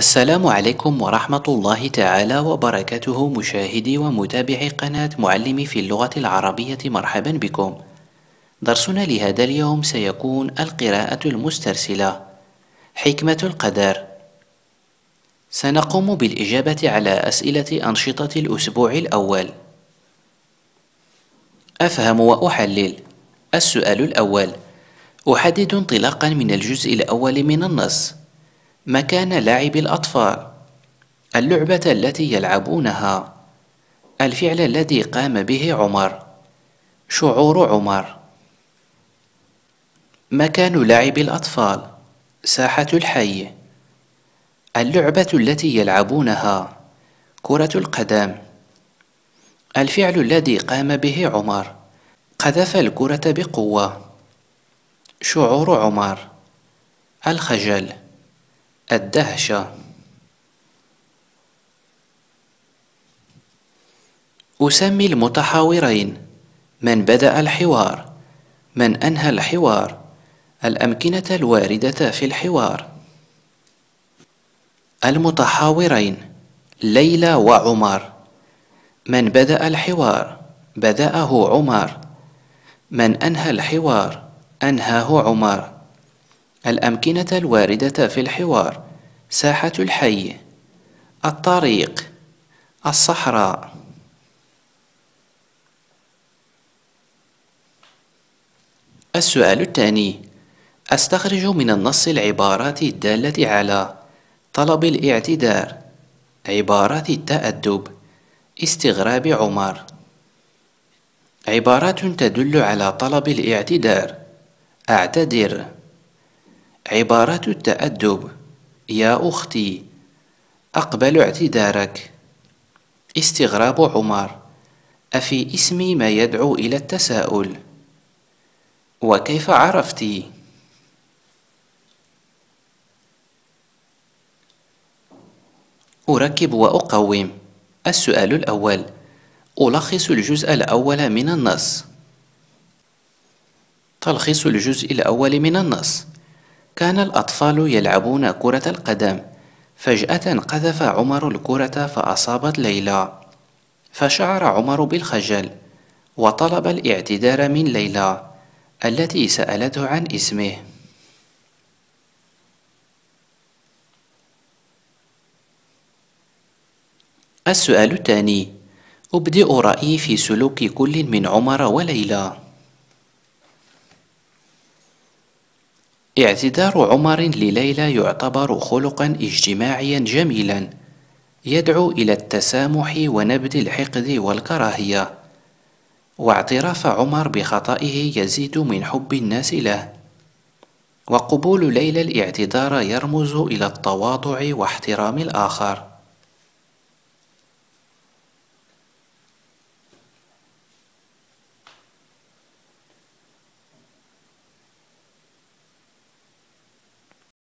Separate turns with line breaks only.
السلام عليكم ورحمة الله تعالى وبركاته مشاهدي ومتابعي قناة معلمي في اللغة العربية مرحبا بكم درسنا لهذا اليوم سيكون القراءة المسترسلة حكمة القدر سنقوم بالإجابة على أسئلة أنشطة الأسبوع الأول أفهم وأحلل السؤال الأول أحدد انطلاقا من الجزء الأول من النص مكان لعب الأطفال اللعبة التي يلعبونها الفعل الذي قام به عمر شعور عمر مكان لعب الأطفال ساحة الحي اللعبة التي يلعبونها كرة القدم الفعل الذي قام به عمر قذف الكرة بقوة شعور عمر الخجل الدهشة أسمي المتحاورين من بدأ الحوار من أنهى الحوار الأمكنة الواردة في الحوار المتحاورين ليلى وعمر من بدأ الحوار بدأه عمر من أنهى الحوار أنهاه عمر الأمكنة الواردة في الحوار ساحة الحي الطريق الصحراء السؤال الثاني أستخرج من النص العبارات الدالة على طلب الاعتذار عبارات التأدب استغراب عمر عبارات تدل على طلب الاعتذار أعتذر عبارات التأدب يا أختي أقبل اعتذارك استغراب عمر أفي اسمي ما يدعو إلى التساؤل وكيف عرفت أركب وأقوم السؤال الأول ألخص الجزء الأول من النص تلخيص الجزء الأول من النص كان الأطفال يلعبون كرة القدم فجأة قذف عمر الكرة فأصابت ليلى فشعر عمر بالخجل وطلب الاعتذار من ليلى التي سألته عن اسمه السؤال الثاني أبدئ رأيي في سلوك كل من عمر وليلى اعتذار عمر لليلى يعتبر خلقا اجتماعيا جميلا يدعو إلى التسامح ونبذ الحقد والكراهية واعتراف عمر بخطئه يزيد من حب الناس له وقبول ليلى الاعتذار يرمز إلى التواضع واحترام الآخر